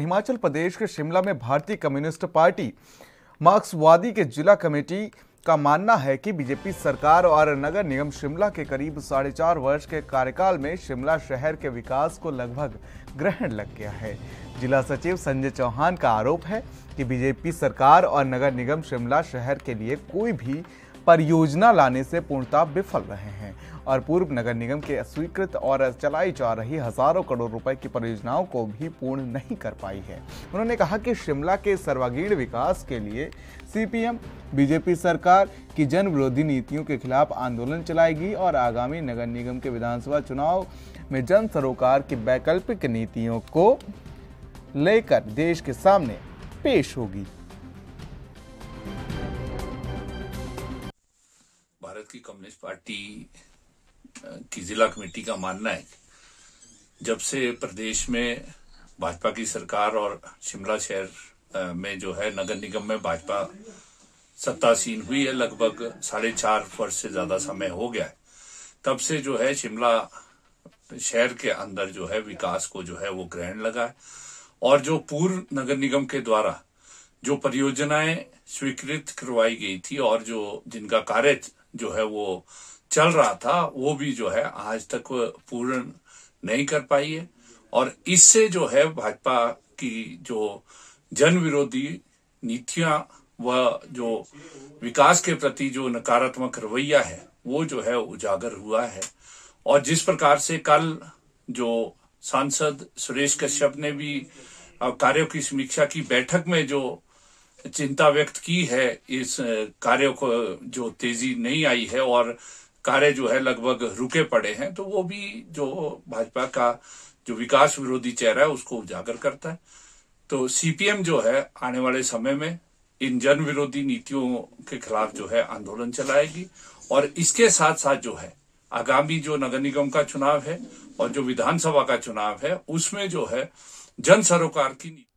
हिमाचल प्रदेश के शिमला में भारतीय कम्युनिस्ट पार्टी मार्क्सवादी के जिला कमेटी का मानना है कि बीजेपी सरकार और नगर निगम शिमला के करीब साढ़े चार वर्ष के कार्यकाल में शिमला शहर के विकास को लगभग ग्रहण लग गया है जिला सचिव संजय चौहान का आरोप है कि बीजेपी सरकार और नगर निगम शिमला शहर के लिए कोई भी परियोजना लाने से पूर्णतः विफल रहे हैं और पूर्व नगर निगम के अस्वीकृत और चलाई जा रही हजारों करोड़ रुपए की परियोजनाओं को भी पूर्ण नहीं कर पाई है उन्होंने कहा कि शिमला के सर्वागीण विकास के लिए सीपीएम बीजेपी सरकार की जन विरोधी नीतियों के खिलाफ आंदोलन चलाएगी और आगामी नगर निगम के विधानसभा चुनाव में जन सरोकार की वैकल्पिक नीतियों को लेकर देश के सामने पेश होगी भारत की कम्युनिस्ट पार्टी की जिला कमेटी का मानना है जब से प्रदेश में भाजपा की सरकार और शिमला शहर में जो है नगर निगम में भाजपा सत्तासीन हुई है लगभग साढ़े चार वर्ष से ज्यादा समय हो गया है तब से जो है शिमला शहर के अंदर जो है विकास को जो है वो ग्रहण लगा है और जो पूर्व नगर निगम के द्वारा जो परियोजनाएं स्वीकृत करवाई गई थी और जो जिनका कार्य जो है वो चल रहा था वो भी जो है आज तक पूर्ण नहीं कर पाई है और इससे जो है भाजपा की जो जन विरोधी नीतियां व जो विकास के प्रति जो नकारात्मक रवैया है वो जो है उजागर हुआ है और जिस प्रकार से कल जो सांसद सुरेश कश्यप ने भी कार्यों की समीक्षा की बैठक में जो चिंता व्यक्त की है इस कार्य को जो तेजी नहीं आई है और कार्य जो है लगभग रुके पड़े हैं तो वो भी जो भाजपा का जो विकास विरोधी चेहरा है उसको उजागर करता है तो सीपीएम जो है आने वाले समय में इन जन विरोधी नीतियों के खिलाफ जो है आंदोलन चलाएगी और इसके साथ साथ जो है आगामी जो नगर निगम का चुनाव है और जो विधानसभा का चुनाव है उसमें जो है जन सरोकार की नीति